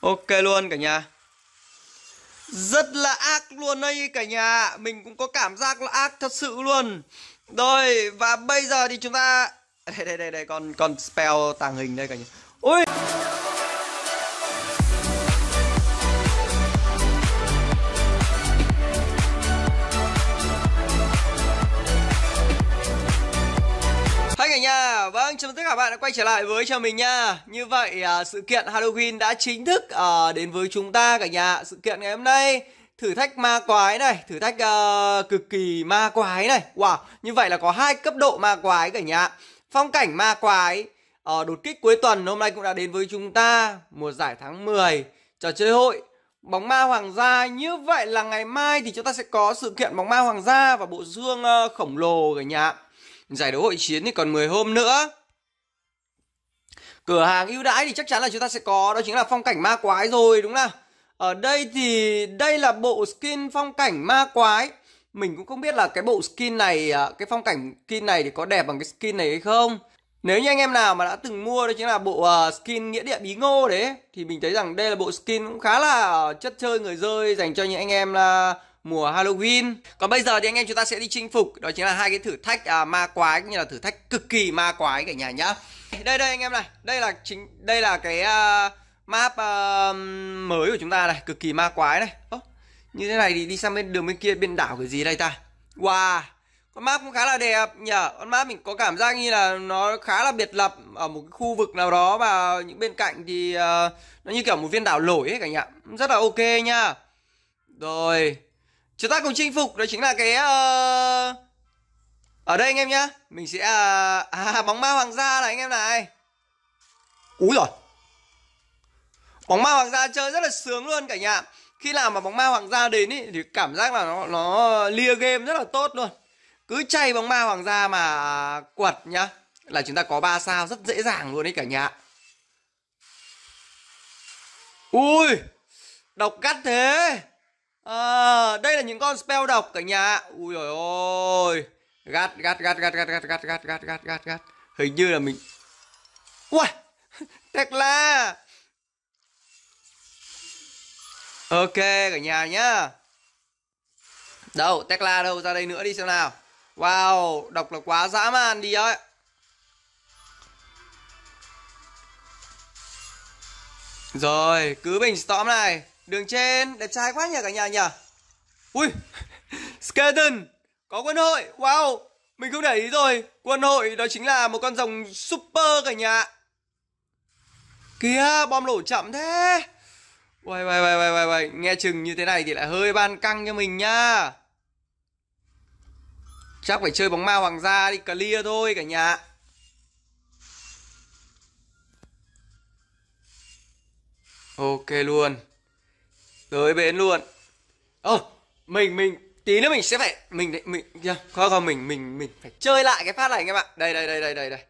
Ok luôn cả nhà Rất là ác luôn đây cả nhà Mình cũng có cảm giác là ác thật sự luôn Rồi và bây giờ thì chúng ta Đây đây đây, đây còn còn spell tàng hình đây cả nhà Ui bạn đã quay trở lại với cho mình nha. Như vậy à, sự kiện Halloween đã chính thức à, đến với chúng ta cả nhà. Sự kiện ngày hôm nay thử thách ma quái này, thử thách ờ, cực kỳ ma quái này. Wow, như vậy là có hai cấp độ ma quái cả nhà. Phong cảnh ma quái ờ, đột kích cuối tuần hôm nay cũng đã đến với chúng ta mùa giải tháng 10 trò chơi hội bóng ma hoàng gia như vậy là ngày mai thì chúng ta sẽ có sự kiện bóng ma hoàng gia và bộ xương ờ, khổng lồ cả nhà giải đấu hội chiến thì còn 10 hôm nữa cửa hàng ưu đãi thì chắc chắn là chúng ta sẽ có đó chính là phong cảnh ma quái rồi đúng không ở đây thì đây là bộ skin phong cảnh ma quái mình cũng không biết là cái bộ skin này à, cái phong cảnh skin này thì có đẹp bằng cái skin này hay không nếu như anh em nào mà đã từng mua đó chính là bộ à, skin nghĩa địa bí ngô đấy thì mình thấy rằng đây là bộ skin cũng khá là à, chất chơi người rơi dành cho những anh em là mùa Halloween. Còn bây giờ thì anh em chúng ta sẽ đi chinh phục, đó chính là hai cái thử thách à, ma quái cũng như là thử thách cực kỳ ma quái cả nhà nhá. Đây đây anh em này, đây là chính đây là cái uh, map uh, mới của chúng ta này, cực kỳ ma quái này. Ố, như thế này thì đi sang bên đường bên kia bên đảo cái gì đây ta? Wow, con map cũng khá là đẹp nhỉ con map mình có cảm giác như là nó khá là biệt lập ở một cái khu vực nào đó và những bên cạnh thì uh, nó như kiểu một viên đảo nổi ấy cả nhà rất là ok nha rồi Chúng ta cùng chinh phục Đó chính là cái uh... Ở đây anh em nhá Mình sẽ uh... À bóng ma hoàng gia này anh em này Úi rồi Bóng ma hoàng gia chơi rất là sướng luôn cả nhà Khi làm mà bóng ma hoàng gia đến ý, Thì cảm giác là nó, nó lia game rất là tốt luôn Cứ chay bóng ma hoàng gia mà quật nhá Là chúng ta có 3 sao rất dễ dàng luôn đấy cả nhà Ui Độc cắt thế à, đây là những con spell độc cả nhà ui rồi ôi gạt gạt gạt gạt gạt gạt gạt gạt gạt gạt gắt gắt hình như là mình ui thật là ok cả nhà nhá đâu Tekla đâu ra đây nữa đi xem nào wow độc là quá dã man đi đấy rồi cứ bình storm này Đường trên đẹp trai quá nhỉ cả nhà nhỉ Ui skeleton Có quân hội Wow Mình không để ý rồi Quân hội đó chính là một con rồng super cả nhà Kìa bom nổ chậm thế Uầy uầy uầy uầy uầy uầy Nghe chừng như thế này thì lại hơi ban căng cho mình nha Chắc phải chơi bóng ma hoàng gia đi clear thôi cả nhà Ok luôn tới bến luôn ơ oh, mình mình tí nữa mình sẽ phải mình mình yeah, không không mình mình mình phải chơi lại cái phát này anh em bạn đây đây đây đây đây đây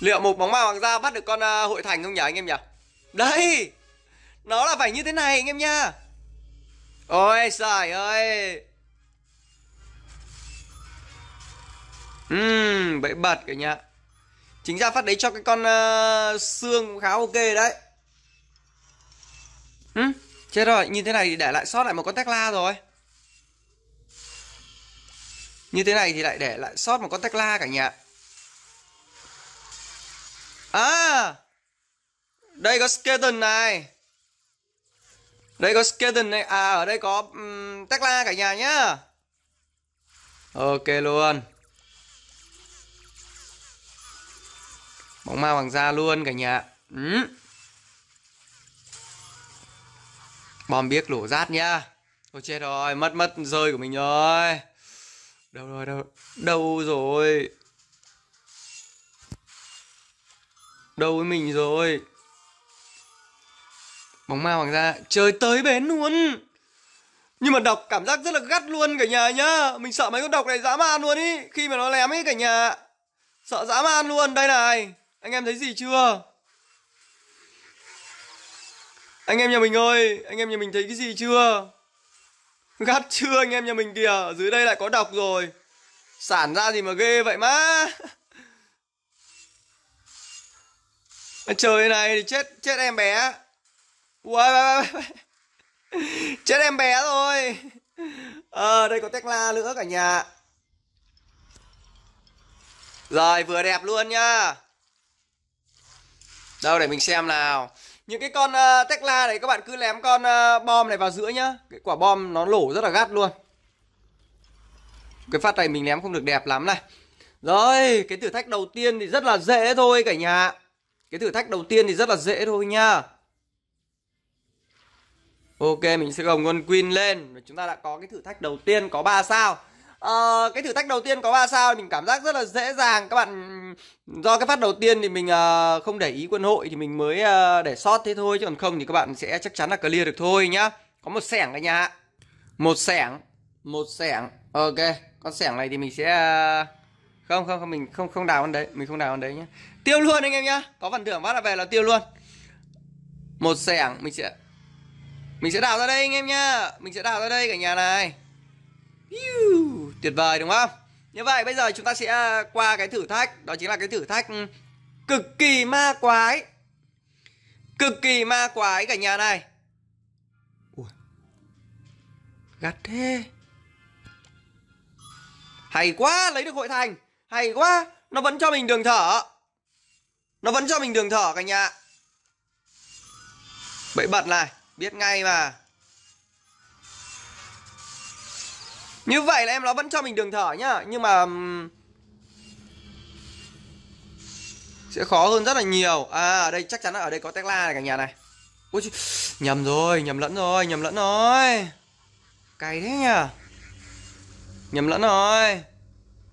liệu một bóng ma hoàng gia bắt được con uh, hội thành không nhỉ anh em nhỉ đây nó là phải như thế này anh em nha ôi trời ơi Ừm, bẫy bật cả nhà Chính ra phát đấy cho cái con uh, xương khá ok đấy Chết rồi, như thế này thì để lại sót lại một con Tekla rồi. Như thế này thì lại để lại sót một con Tekla cả nhà. À! Đây có skeleton này. Đây có skeleton này. À, ở đây có um, Tekla cả nhà nhá. Ok luôn. Bóng ma hoàng gia luôn cả nhà. Ừ. Bom biếc đổ rát nhá Ôi chết rồi, mất mất rơi của mình rồi Đâu rồi, đâu Đâu rồi Đâu với mình rồi Bóng ma hoàng gia Trời tới bến luôn Nhưng mà độc cảm giác rất là gắt luôn cả nhà nhá Mình sợ mấy con độc này dã man luôn ý Khi mà nó lém ý cả nhà Sợ dã man luôn, đây này Anh em thấy gì chưa anh em nhà mình ơi, anh em nhà mình thấy cái gì chưa? Gắt chưa anh em nhà mình kìa, ở dưới đây lại có đọc rồi. Sản ra gì mà ghê vậy má. Trời này thì chết chết em bé. ui uầy, uầy. Chết em bé rồi. Ờ à, đây có Tesla nữa cả nhà. Rồi vừa đẹp luôn nhá. Đâu để mình xem nào những cái con uh, ờ, Tekla này các bạn cứ lém con uh, bom này vào giữa nhá cái quả bom nó lổ rất là gắt luôn cái phát này mình lém không được đẹp lắm này rồi cái thử thách đầu tiên thì rất là dễ thôi cả nhà cái thử thách đầu tiên thì rất là dễ thôi nha Ok, mình sẽ gồng quân Queen lên Chúng ta đã có cái thử thách đầu tiên có 3 sao à, cái thử thách đầu tiên có ba sao mình cảm giác rất là dễ dàng các bạn do cái phát đầu tiên thì mình à, không để ý quân hội thì mình mới à, để sót thế thôi chứ còn không thì các bạn sẽ chắc chắn là clear được thôi nhá có một sẻng cả nhà một sẻng một sẻng ok con sẻng này thì mình sẽ không không không mình không không đào con đấy mình không đào con đấy nhá tiêu luôn anh em nhá có phần thưởng phát là về là tiêu luôn một sẻng mình sẽ mình sẽ đào ra đây anh em nhá mình sẽ đào ra đây cả nhà này Eww tuyệt vời đúng không như vậy bây giờ chúng ta sẽ à, qua cái thử thách đó chính là cái thử thách cực kỳ ma quái cực kỳ ma quái cả nhà này Ui, gắt thế hay quá lấy được hội thành hay quá nó vẫn cho mình đường thở nó vẫn cho mình đường thở cả nhà bậy bật này biết ngay mà Như vậy là em nó vẫn cho mình đường thở nhá Nhưng mà Sẽ khó hơn rất là nhiều À ở đây chắc chắn là ở đây có Tesla này cả nhà này Ôi chứ, nhầm rồi, nhầm lẫn rồi, nhầm lẫn rồi Cày thế nhỉ Nhầm lẫn rồi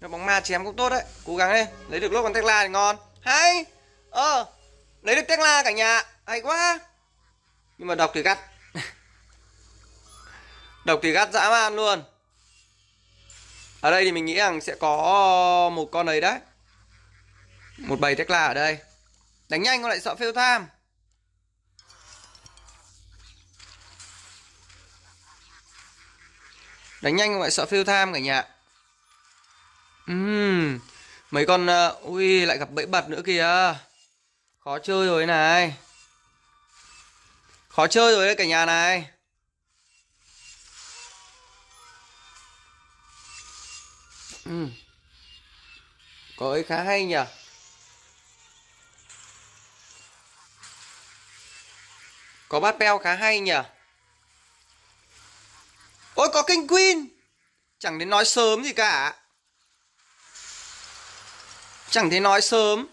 Cái bóng ma chém cũng tốt đấy Cố gắng đi, lấy được lốt con Tesla thì ngon Hay, ờ Lấy được Tesla cả nhà, hay quá Nhưng mà đọc thì gắt Đọc thì gắt dã man luôn ở đây thì mình nghĩ rằng sẽ có ờ, một con đấy đấy một bầy Tekla ở đây đánh nhanh con lại sợ fail time đánh nhanh con lại sợ fail time cả nhà uhm, mấy con uh, ui lại gặp bẫy bật nữa kìa khó chơi rồi này khó chơi rồi đấy cả nhà này ừ. có ấy khá hay nhỉ có bát beo khá hay nhỉ ôi có kinh queen chẳng đến nói sớm gì cả chẳng thấy nói sớm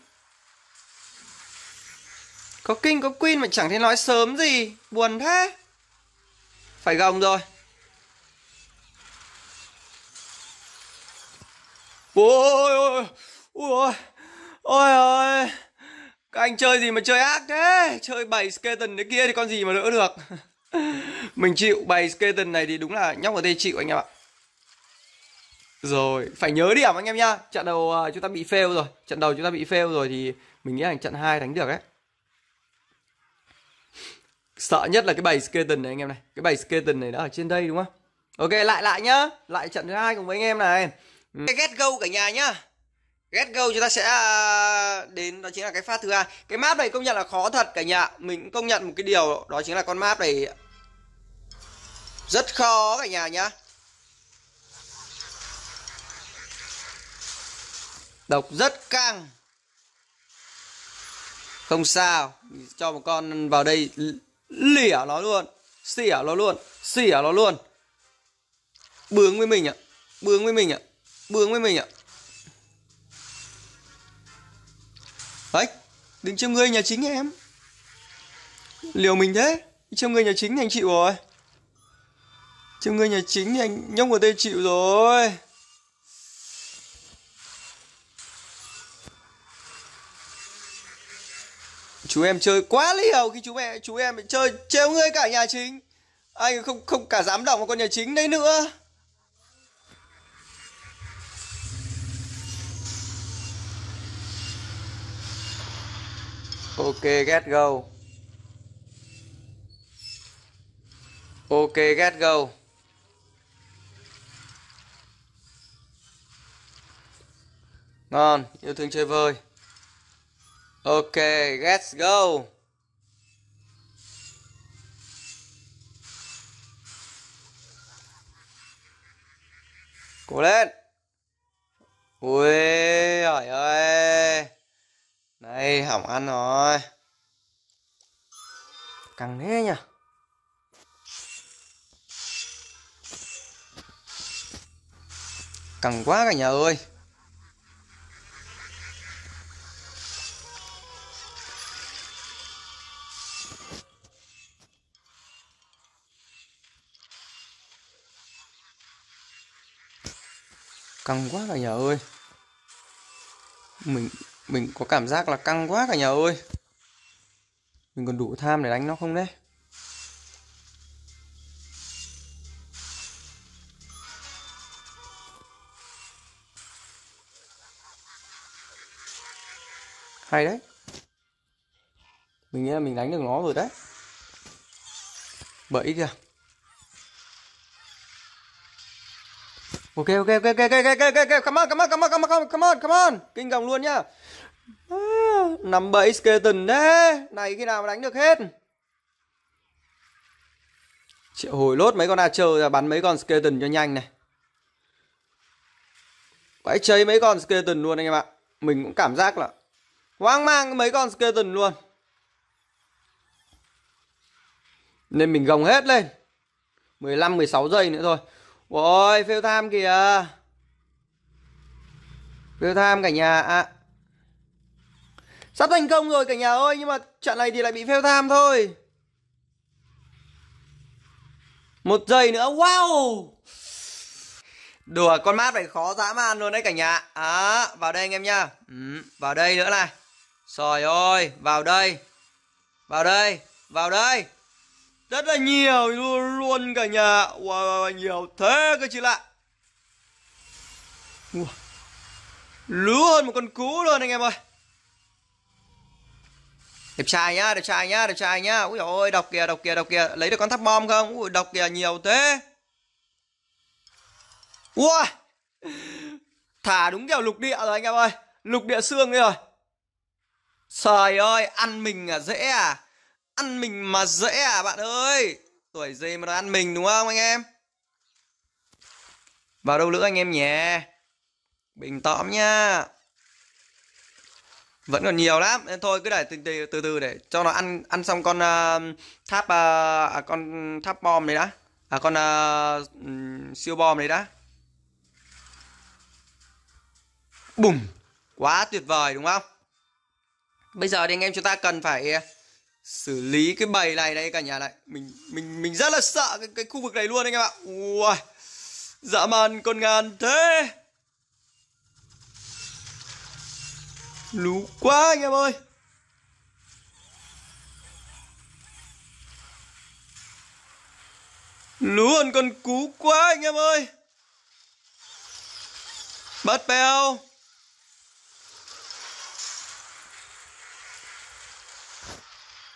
có kinh có queen mà chẳng thấy nói sớm gì buồn thế phải gồng rồi ôi ôi ôi ôi ôi các anh chơi gì mà chơi ác thế chơi bày skeleton đấy kia thì con gì mà đỡ được mình chịu bày skeleton này thì đúng là nhóc ở đây chịu anh em ạ rồi phải nhớ điểm anh em nhá trận đầu à, chúng ta bị fail rồi trận đầu chúng ta bị fail rồi thì mình nghĩ là trận 2 đánh được ấy sợ nhất là cái bày skeleton này anh em này cái bày skeleton này đã ở trên đây đúng không ok lại lại nhá lại trận thứ hai cùng với anh em này Ừ. cái get go cả nhà nhá get go chúng ta sẽ à, đến đó chính là cái phát thứ hai cái map này công nhận là khó thật cả nhà mình công nhận một cái điều đó chính là con map này rất khó cả nhà nhá độc rất căng không sao cho một con vào đây lỉa nó luôn xỉa nó luôn xỉa nó luôn bướng với mình ạ à. bướng với mình ạ à. Bướng với mình ạ Đấy Đừng chiêm ngươi nhà chính em Liều mình thế Chiêm ngươi nhà chính thì anh chịu rồi Chiêm ngươi nhà chính thì anh nhông của đây chịu rồi chú em chơi quá liều khi chú mẹ chú em chơi trêu ngươi cả nhà chính anh không không cả dám động vào con nhà chính đấy nữa ok get go ok get go ngon yêu thương chơi vơi ok let's go cố lên ui trời ơi đây, hỏng ăn rồi. Căng thế nhỉ. Căng quá cả nhà ơi. Căng quá cả nhà ơi. Mình mình có cảm giác là căng quá cả nhà ơi Mình còn đủ tham để đánh nó không đấy Hay đấy Mình nghĩ là mình đánh được nó rồi đấy Bẫy kìa Ok ok ok ok ok ok ok come on come on come on come on come on come on kinh gồng luôn nhá nằm bẫy skeleton thế này khi nào mà đánh được hết triệu hồi lốt mấy con archer ra bắn mấy con skeleton cho nhanh này quái chơi mấy con skeleton luôn anh em ạ Mình cũng cảm giác là Hoang mang mấy con skeleton luôn Nên mình gồng hết lên 15-16 giây nữa thôi Ôi fail time kìa Fail time cả nhà à, Sắp thành công rồi cả nhà ơi Nhưng mà trận này thì lại bị fail time thôi Một giây nữa Wow Đùa con mát này khó dã man luôn đấy cả nhà à, Vào đây anh em nha ừ, Vào đây nữa này Trời ơi vào đây Vào đây Vào đây Rất là nhiều luôn, luôn cả nhà wow, Nhiều thế cơ chứ lạ wow. Lú hơn một con cú luôn anh em ơi đẹp trai nhá đẹp trai nhá đẹp trai nhá ui ôi đọc kìa đọc kìa đọc kìa lấy được con tháp bom không ui đọc kìa nhiều thế ui thả đúng kiểu lục địa rồi anh em ơi lục địa xương đi rồi trời ơi ăn mình à dễ à ăn mình mà dễ à bạn ơi tuổi gì mà nó ăn mình đúng không anh em vào đâu nữa anh em nhé bình tóm nhá vẫn còn nhiều lắm nên thôi cứ để từ từ từ, từ để cho nó ăn ăn xong con uh, tháp uh, con tháp bom này đã à con uh, siêu bom này đã bùm quá tuyệt vời đúng không bây giờ thì anh em chúng ta cần phải xử lý cái bầy này đây cả nhà này mình mình mình rất là sợ cái, cái khu vực này luôn anh em ạ ui dã man con ngàn thế lú quá anh em ơi lú hơn con cú quá anh em ơi bắt bèo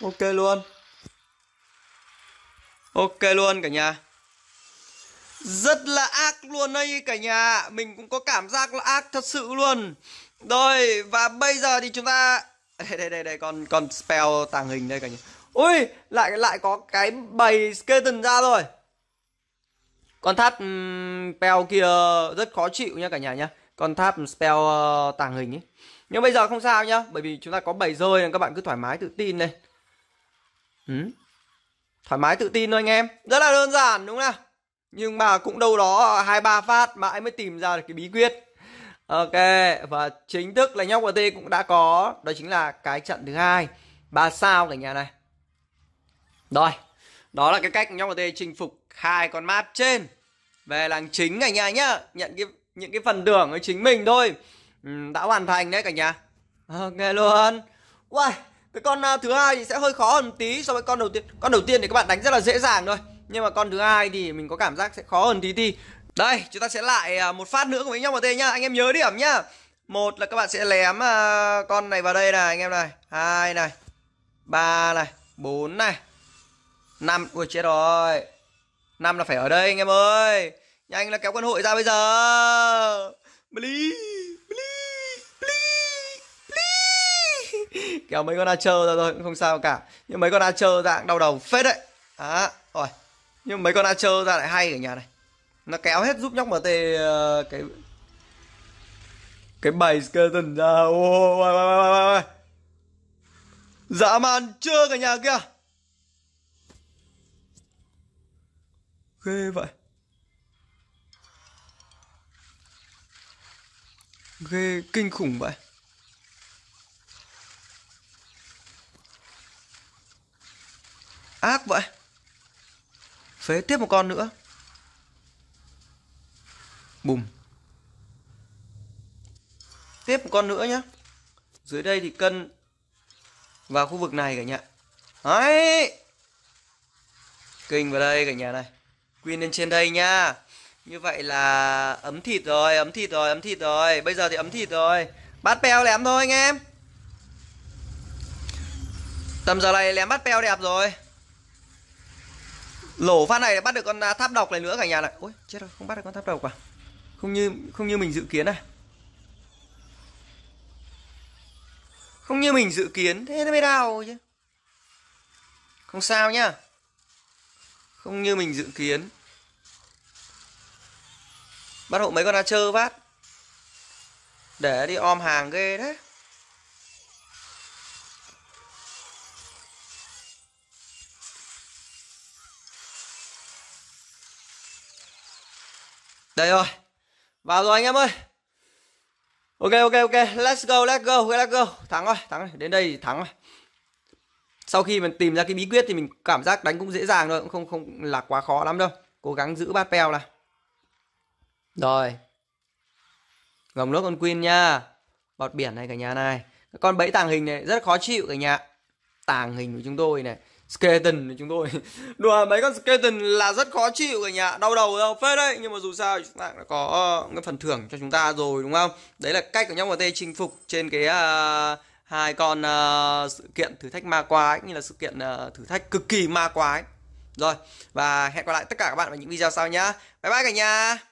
ok luôn ok luôn cả nhà rất là ác luôn đây cả nhà mình cũng có cảm giác là ác thật sự luôn rồi và bây giờ thì chúng ta đây đây đây đây con con spell tàng hình đây cả nhà. Ui, lại lại có cái bầy skeleton ra rồi. Con tháp um, spell kia rất khó chịu nha cả nhà nhá. Con tháp spell uh, tàng hình ấy. Nhưng bây giờ không sao nhá, bởi vì chúng ta có bầy rơi nên các bạn cứ thoải mái tự tin đây. Ừ. Thoải mái tự tin thôi anh em. Rất là đơn giản đúng không nào? Nhưng mà cũng đâu đó hai ba phát mãi mới tìm ra được cái bí quyết. Ok và chính thức là nhóc của Ti cũng đã có đó chính là cái trận thứ hai ba sao cả nhà này. Rồi, đó là cái cách nhóc của Ti chinh phục hai con map trên về làng chính cả nhà nhá, nhận cái những cái phần thưởng với chính mình thôi. Ừ, đã hoàn thành đấy cả nhà. Ok luôn. wow cái con à, thứ hai thì sẽ hơi khó hơn tí so với con đầu tiên. Con đầu tiên thì các bạn đánh rất là dễ dàng thôi nhưng mà con thứ hai thì mình có cảm giác sẽ khó hơn tí tí đây, chúng ta sẽ lại à, một phát nữa cùng với nhau vào tê nhá. Anh em nhớ điểm nhá. Một là các bạn sẽ lém à, con này vào đây này anh em này. Hai này. Ba này, bốn này. Năm, ui chết rồi. Năm là phải ở đây anh em ơi. Nhanh là kéo quân hội ra bây giờ. bli bli bli bli Kéo mấy con Archer ra rồi cũng không sao cả. Nhưng mấy con Archer dạng đau đầu phết đấy. Đó, à, rồi. Nhưng mấy con Archer ra lại hay ở nhà này nó kéo hết giúp nhóc MT uh, ờ, cái cái bầy skeleton ra ôi ôi ôi ôi dã man chưa cả nhà kia ghê vậy ghê kinh khủng vậy ác vậy phế tiếp một con nữa bùm tiếp một con nữa nhé dưới đây thì cân vào khu vực này cả nhà đấy kinh vào đây cả nhà này queen lên trên đây nha như vậy là ấm thịt rồi ấm thịt rồi ấm thịt rồi bây giờ thì ấm thịt rồi bát peo lém thôi anh em tầm giờ này lém bát peo đẹp rồi lổ phát này bắt được con à, tháp độc này nữa cả nhà này ôi chết rồi không bắt được con tháp độc à không như không như mình dự kiến này không như mình dự kiến thế nó mới đau chứ không sao nhá không như mình dự kiến bắt hộ mấy con chơ vát để đi om hàng ghê đấy đây rồi vào rồi anh em ơi ok ok ok let's go let's go let's go thắng rồi thắng rồi đến đây thì thắng rồi sau khi mình tìm ra cái bí quyết thì mình cảm giác đánh cũng dễ dàng thôi cũng không không là quá khó lắm đâu cố gắng giữ bát peo này rồi gồng nước con queen nha bọt biển này cả nhà này con bẫy tàng hình này rất khó chịu cả nhà tàng hình của chúng tôi này skeleton chúng tôi đùa mấy con skeleton là rất khó chịu cả nhà đau đầu đâu phết đấy nhưng mà dù sao chúng ta đã có ờ, cái phần thưởng cho chúng ta rồi đúng không đấy là cách của nhóm của tê chinh phục trên cái uh, hai con uh, sự kiện thử thách ma quái như là sự kiện uh, thử thách cực kỳ ma quái rồi và hẹn gặp lại tất cả các bạn vào những video sau nhá bye bye cả nhà